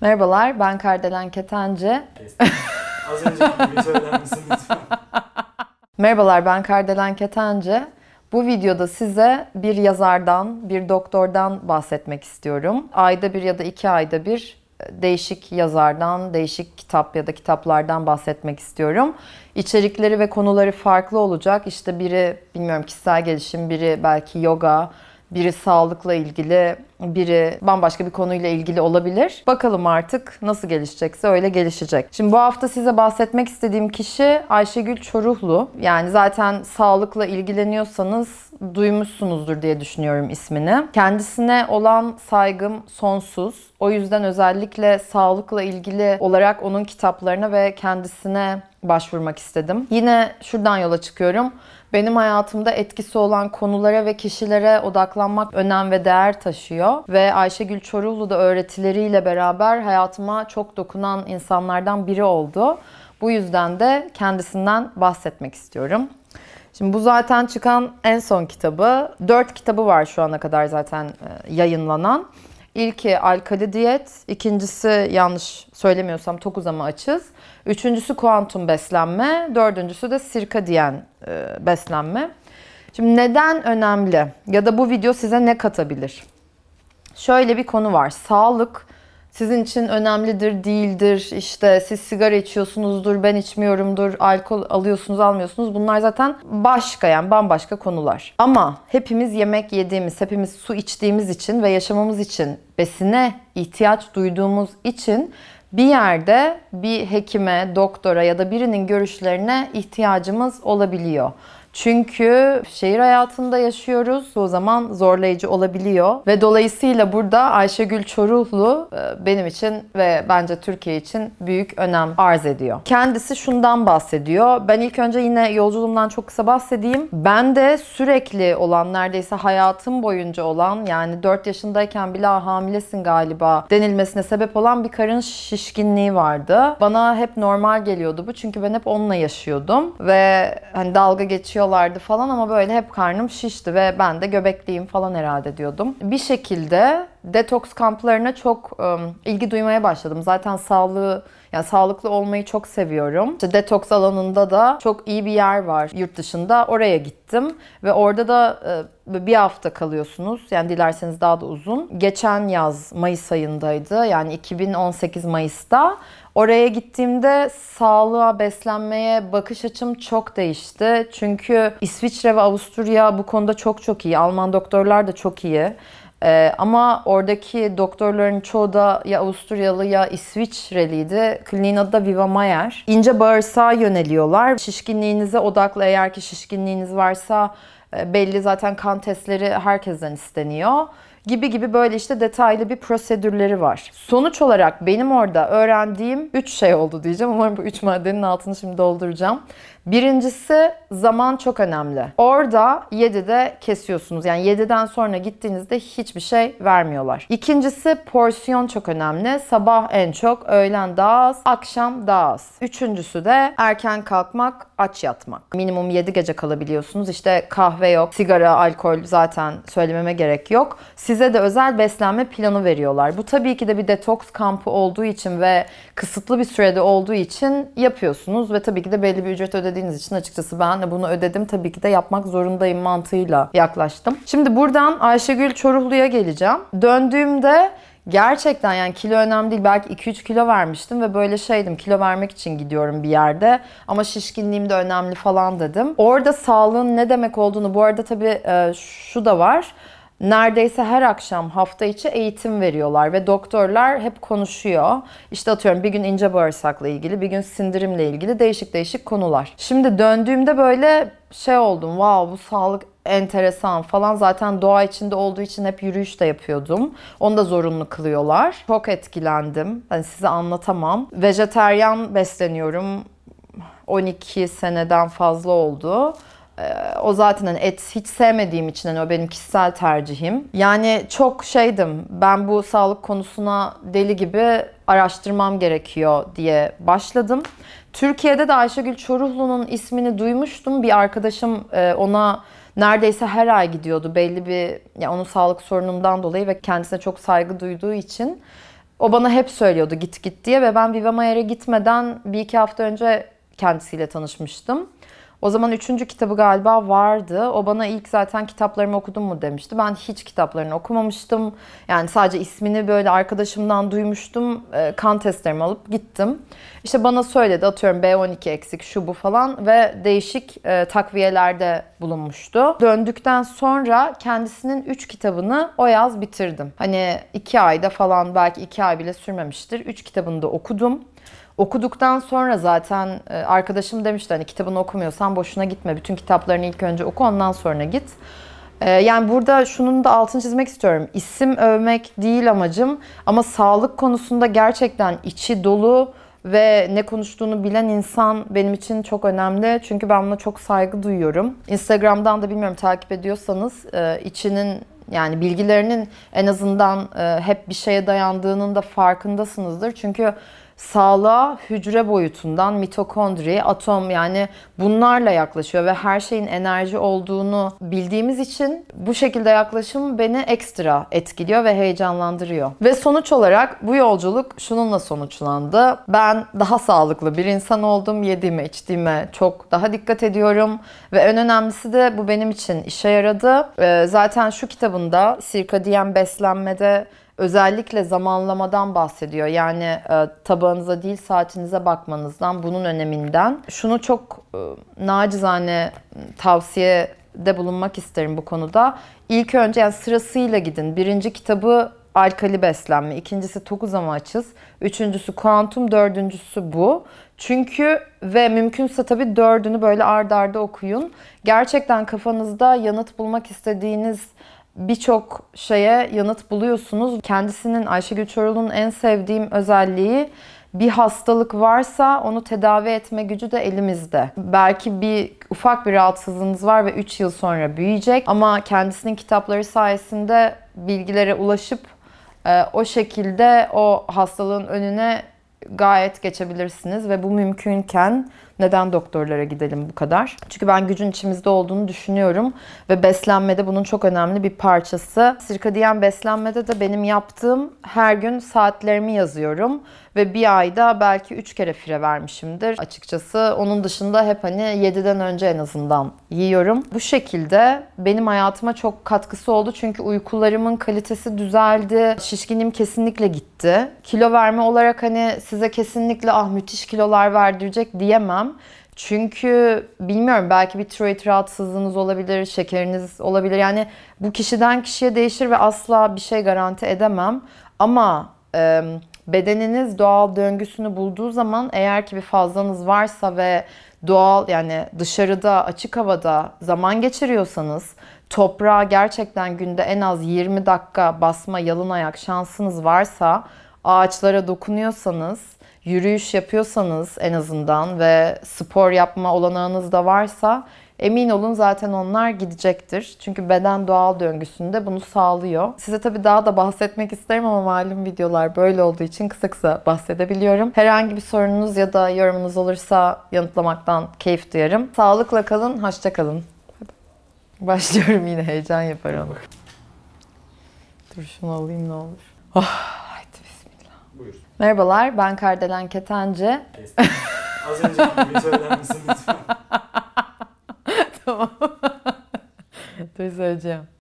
Merhabalar, ben Kardelen Ketence. Az önceki söyler misin Merhabalar, ben Kardelen Ketence. Bu videoda size bir yazardan, bir doktordan bahsetmek istiyorum. Ayda bir ya da iki ayda bir e, değişik yazardan, değişik kitap ya da kitaplardan bahsetmek istiyorum. İçerikleri ve konuları farklı olacak. İşte biri bilmiyorum kişisel gelişim, biri belki yoga, biri sağlıkla ilgili, biri bambaşka bir konuyla ilgili olabilir. Bakalım artık nasıl gelişecekse öyle gelişecek. Şimdi bu hafta size bahsetmek istediğim kişi Ayşegül Çoruhlu. Yani zaten sağlıkla ilgileniyorsanız duymuşsunuzdur diye düşünüyorum ismini. Kendisine olan saygım sonsuz. O yüzden özellikle sağlıkla ilgili olarak onun kitaplarına ve kendisine başvurmak istedim. Yine şuradan yola çıkıyorum. Benim hayatımda etkisi olan konulara ve kişilere odaklanmak önem ve değer taşıyor. Ve Ayşegül Çorullu da öğretileriyle beraber hayatıma çok dokunan insanlardan biri oldu. Bu yüzden de kendisinden bahsetmek istiyorum. Şimdi bu zaten çıkan en son kitabı. Dört kitabı var şu ana kadar zaten e, yayınlanan. İlki alkali diyet, ikincisi yanlış söylemiyorsam tokuz ama açız. Üçüncüsü kuantum beslenme, dördüncüsü de sirka diyen e, beslenme. Şimdi neden önemli ya da bu video size ne katabilir? Şöyle bir konu var. Sağlık sizin için önemlidir, değildir, işte siz sigara içiyorsunuzdur, ben içmiyorumdur, alkol alıyorsunuz, almıyorsunuz. Bunlar zaten başka yani bambaşka konular. Ama hepimiz yemek yediğimiz, hepimiz su içtiğimiz için ve yaşamamız için, besine ihtiyaç duyduğumuz için bir yerde bir hekime, doktora ya da birinin görüşlerine ihtiyacımız olabiliyor. Çünkü şehir hayatında yaşıyoruz. O zaman zorlayıcı olabiliyor. Ve dolayısıyla burada Ayşegül Çoruhlu e, benim için ve bence Türkiye için büyük önem arz ediyor. Kendisi şundan bahsediyor. Ben ilk önce yine yolculuğumdan çok kısa bahsedeyim. Ben de sürekli olan neredeyse hayatım boyunca olan yani 4 yaşındayken bile hamilesin galiba denilmesine sebep olan bir karın şişkinliği vardı. Bana hep normal geliyordu bu çünkü ben hep onunla yaşıyordum ve hani dalga geçiyor içiyorlardı falan ama böyle hep karnım şişti ve ben de göbekliyim falan herhalde diyordum. Bir şekilde detoks kamplarına çok um, ilgi duymaya başladım. Zaten sağlığı yani sağlıklı olmayı çok seviyorum. İşte detoks alanında da çok iyi bir yer var yurt dışında. Oraya gittim ve orada da e, bir hafta kalıyorsunuz. Yani dilerseniz daha da uzun. Geçen yaz Mayıs ayındaydı. Yani 2018 Mayıs'ta Oraya gittiğimde sağlığa, beslenmeye bakış açım çok değişti. Çünkü İsviçre ve Avusturya bu konuda çok çok iyi. Alman doktorlar da çok iyi. Ee, ama oradaki doktorların çoğu da ya Avusturyalı ya İsviçreliydi. Kliniğin adı da Viva Mayer. İnce bağırsağa yöneliyorlar. Şişkinliğinize odaklı eğer ki şişkinliğiniz varsa e, belli zaten kan testleri herkesten isteniyor gibi gibi böyle işte detaylı bir prosedürleri var. Sonuç olarak benim orada öğrendiğim 3 şey oldu diyeceğim. Umarım bu 3 maddenin altını şimdi dolduracağım. Birincisi zaman çok önemli. Orada 7'de kesiyorsunuz. Yani 7'den sonra gittiğinizde hiçbir şey vermiyorlar. İkincisi porsiyon çok önemli. Sabah en çok, öğlen daha az, akşam daha az. Üçüncüsü de erken kalkmak, aç yatmak. Minimum 7 gece kalabiliyorsunuz. İşte kahve yok, sigara, alkol zaten söylememe gerek yok. Size de özel beslenme planı veriyorlar. Bu tabii ki de bir detoks kampı olduğu için ve kısıtlı bir sürede olduğu için yapıyorsunuz ve tabii ki de belli bir ücret ödedi ödediğiniz için açıkçası ben de bunu ödedim tabii ki de yapmak zorundayım mantığıyla yaklaştım. Şimdi buradan Ayşegül Çoruhlu'ya geleceğim. Döndüğümde gerçekten yani kilo önemli değil. Belki 2-3 kilo vermiştim ve böyle şeydim kilo vermek için gidiyorum bir yerde ama şişkinliğim de önemli falan dedim. Orada sağlığın ne demek olduğunu bu arada tabii e, şu da var neredeyse her akşam hafta içi eğitim veriyorlar ve doktorlar hep konuşuyor. İşte atıyorum bir gün ince bağırsakla ilgili, bir gün sindirimle ilgili değişik değişik konular. Şimdi döndüğümde böyle şey oldum. Wow bu sağlık enteresan falan. Zaten doğa içinde olduğu için hep yürüyüş de yapıyordum. Onu da zorunlu kılıyorlar. Çok etkilendim. Hani size anlatamam. Vejeteryan besleniyorum. 12 seneden fazla oldu. Ee, o zaten hani et hiç sevmediğim için hani o benim kişisel tercihim. Yani çok şeydim ben bu sağlık konusuna deli gibi araştırmam gerekiyor diye başladım. Türkiye'de de Ayşegül Çoruhlu'nun ismini duymuştum. Bir arkadaşım e, ona neredeyse her ay gidiyordu belli bir ya yani onun sağlık sorunundan dolayı ve kendisine çok saygı duyduğu için. O bana hep söylüyordu git git diye ve ben Viva Mayer'e gitmeden bir iki hafta önce kendisiyle tanışmıştım. O zaman üçüncü kitabı galiba vardı. O bana ilk zaten kitaplarımı okudun mu demişti. Ben hiç kitaplarını okumamıştım. Yani sadece ismini böyle arkadaşımdan duymuştum. E, kan testlerimi alıp gittim. İşte bana söyledi atıyorum B12 eksik şu bu falan ve değişik e, takviyelerde bulunmuştu. Döndükten sonra kendisinin 3 kitabını o yaz bitirdim. Hani 2 ayda falan belki 2 ay bile sürmemiştir. 3 kitabını da okudum okuduktan sonra zaten e, arkadaşım demişti hani kitabını okumuyorsan boşuna gitme. Bütün kitaplarını ilk önce oku ondan sonra git. E, yani burada şunun da altını çizmek istiyorum. İsim övmek değil amacım ama sağlık konusunda gerçekten içi dolu ve ne konuştuğunu bilen insan benim için çok önemli. Çünkü ben buna çok saygı duyuyorum. Instagram'dan da bilmiyorum takip ediyorsanız e, içinin yani bilgilerinin en azından hep bir şeye dayandığının da farkındasınızdır. Çünkü sağlığa hücre boyutundan mitokondri, atom yani bunlarla yaklaşıyor ve her şeyin enerji olduğunu bildiğimiz için bu şekilde yaklaşım beni ekstra etkiliyor ve heyecanlandırıyor. Ve sonuç olarak bu yolculuk şununla sonuçlandı. Ben daha sağlıklı bir insan oldum. Yediğime, içtiğime çok daha dikkat ediyorum ve en önemlisi de bu benim için işe yaradı. Ee, zaten şu kitabında Sirkadiyen beslenmede özellikle zamanlamadan bahsediyor. Yani e, tabağınıza değil saatinize bakmanızdan, bunun öneminden. Şunu çok e, tavsiye de bulunmak isterim bu konuda. İlk önce yani sırasıyla gidin. Birinci kitabı alkali beslenme, ikincisi tokuz ama açız, üçüncüsü kuantum, dördüncüsü bu. Çünkü ve mümkünse tabii dördünü böyle ard arda okuyun. Gerçekten kafanızda yanıt bulmak istediğiniz birçok şeye yanıt buluyorsunuz. Kendisinin Ayşegül Çorul'un en sevdiğim özelliği bir hastalık varsa onu tedavi etme gücü de elimizde. Belki bir ufak bir rahatsızlığınız var ve 3 yıl sonra büyüyecek ama kendisinin kitapları sayesinde bilgilere ulaşıp e, o şekilde o hastalığın önüne gayet geçebilirsiniz ve bu mümkünken neden doktorlara gidelim bu kadar? Çünkü ben gücün içimizde olduğunu düşünüyorum ve beslenmede bunun çok önemli bir parçası. Sirka diyen beslenmede de benim yaptığım her gün saatlerimi yazıyorum ve bir ayda belki 3 kere fire vermişimdir açıkçası. Onun dışında hep hani 7'den önce en azından yiyorum. Bu şekilde benim hayatıma çok katkısı oldu çünkü uykularımın kalitesi düzeldi. şişkinim kesinlikle gitti. Kilo verme olarak hani size kesinlikle ah müthiş kilolar verdirecek diyemem. Çünkü bilmiyorum belki bir tiroid rahatsızlığınız olabilir, şekeriniz olabilir. Yani bu kişiden kişiye değişir ve asla bir şey garanti edemem. Ama e, bedeniniz doğal döngüsünü bulduğu zaman eğer ki bir fazlanız varsa ve doğal yani dışarıda açık havada zaman geçiriyorsanız toprağa gerçekten günde en az 20 dakika basma yalın ayak şansınız varsa ağaçlara dokunuyorsanız yürüyüş yapıyorsanız en azından ve spor yapma olanağınız da varsa emin olun zaten onlar gidecektir. Çünkü beden doğal döngüsünde bunu sağlıyor. Size tabii daha da bahsetmek isterim ama malum videolar böyle olduğu için kısa kısa bahsedebiliyorum. Herhangi bir sorunuz ya da yorumunuz olursa yanıtlamaktan keyif duyarım. Sağlıkla kalın, hoşça kalın. Başlıyorum yine heyecan yaparım. Dur şunu alayım ne olur. Oh. Merhabalar, ben Kardelen Ketence. Az önce gibi söyler misin lütfen? tamam. Dur söyleyeceğim.